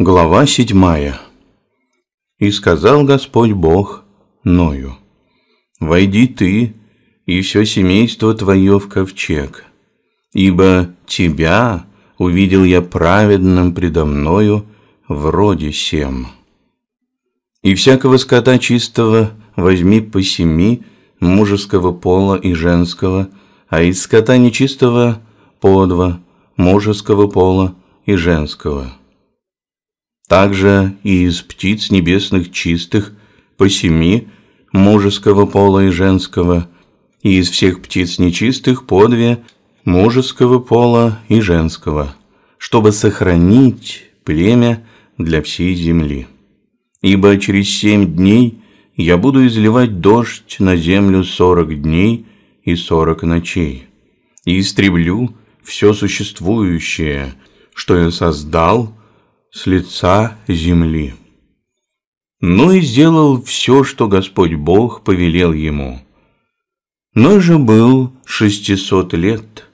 Глава седьмая. «И сказал Господь Бог Ною, «Войди ты и все семейство твое в ковчег, ибо тебя увидел я праведным предо мною в роде сем. И всякого скота чистого возьми по семи, мужеского пола и женского, а из скота нечистого – по два, мужеского пола и женского» Также и из птиц небесных чистых по семи, мужеского пола и женского, и из всех птиц нечистых по две, мужеского пола и женского, чтобы сохранить племя для всей земли. Ибо через семь дней я буду изливать дождь на землю сорок дней и сорок ночей, и истреблю все существующее, что я создал с лица земли. Но «Ну и сделал все, что Господь Бог повелел ему. Но же был шестисот лет,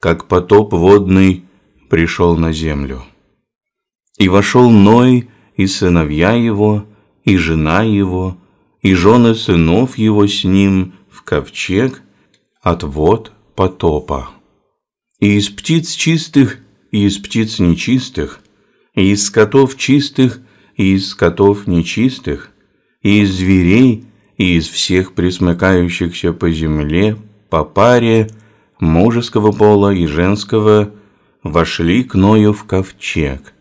как потоп водный пришел на землю. И вошел Ной, и сыновья его, и жена его, и жены сынов его с ним в ковчег от вод потопа. И из птиц чистых, и из птиц нечистых – и из скотов чистых, и из скотов нечистых, и из зверей, и из всех присмыкающихся по земле, по паре, мужеского пола и женского, вошли к Ною в ковчег,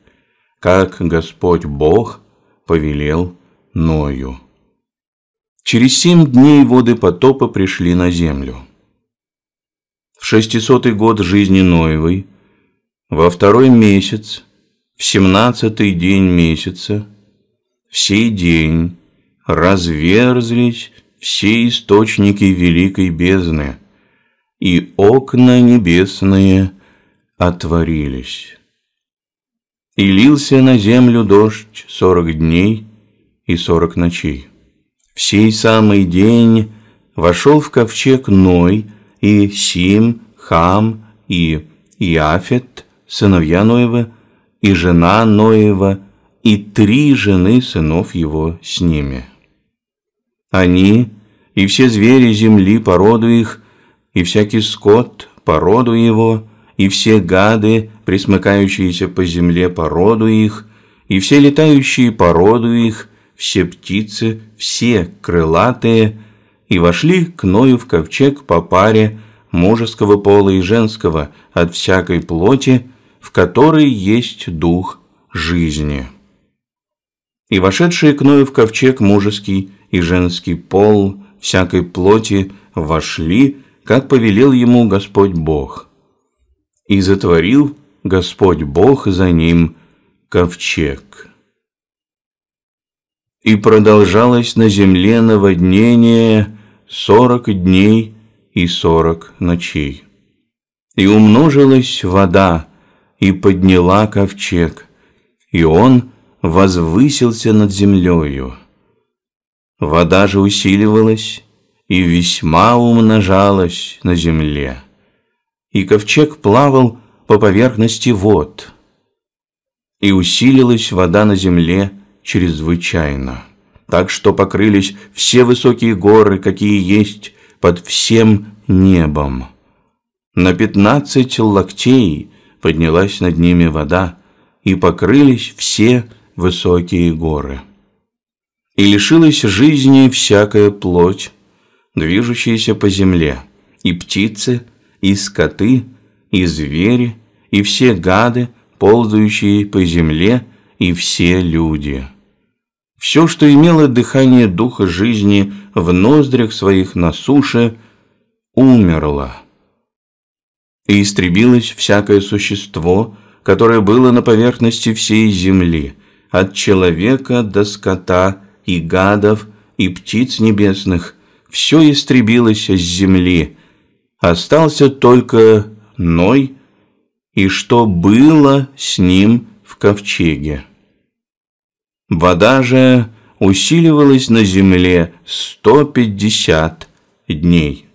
как Господь Бог повелел Ною. Через семь дней воды потопа пришли на землю. В шестисотый год жизни Ноевой, во второй месяц, в семнадцатый день месяца, в сей день разверзлись все источники великой бездны, и окна небесные отворились. И лился на землю дождь сорок дней и сорок ночей. В сей самый день вошел в ковчег Ной и Сим, Хам и Иафет, сыновья Ноева, и жена Ноева, и три жены сынов его с ними. Они и все звери земли по роду их, и всякий скот по роду его, и все гады, присмыкающиеся по земле по роду их, и все летающие по роду их, все птицы, все крылатые, и вошли к Ною в ковчег по паре мужеского пола и женского от всякой плоти, в которой есть дух жизни. И вошедшие к Ною в ковчег мужеский и женский пол всякой плоти вошли, как повелел ему Господь Бог. И затворил Господь Бог за ним ковчег. И продолжалось на земле наводнение сорок дней и сорок ночей. И умножилась вода и подняла ковчег, и он возвысился над землею. Вода же усиливалась и весьма умножалась на земле, и ковчег плавал по поверхности вод, и усилилась вода на земле чрезвычайно, так что покрылись все высокие горы, какие есть под всем небом. На пятнадцать локтей – поднялась над ними вода, и покрылись все высокие горы. И лишилась жизни всякая плоть, движущаяся по земле, и птицы, и скоты, и звери, и все гады, ползающие по земле, и все люди. Все, что имело дыхание духа жизни в ноздрях своих на суше, умерло и истребилось всякое существо, которое было на поверхности всей земли, от человека до скота и гадов и птиц небесных, все истребилось с земли. Остался только Ной и что было с ним в ковчеге. Вода же усиливалась на земле 150 дней.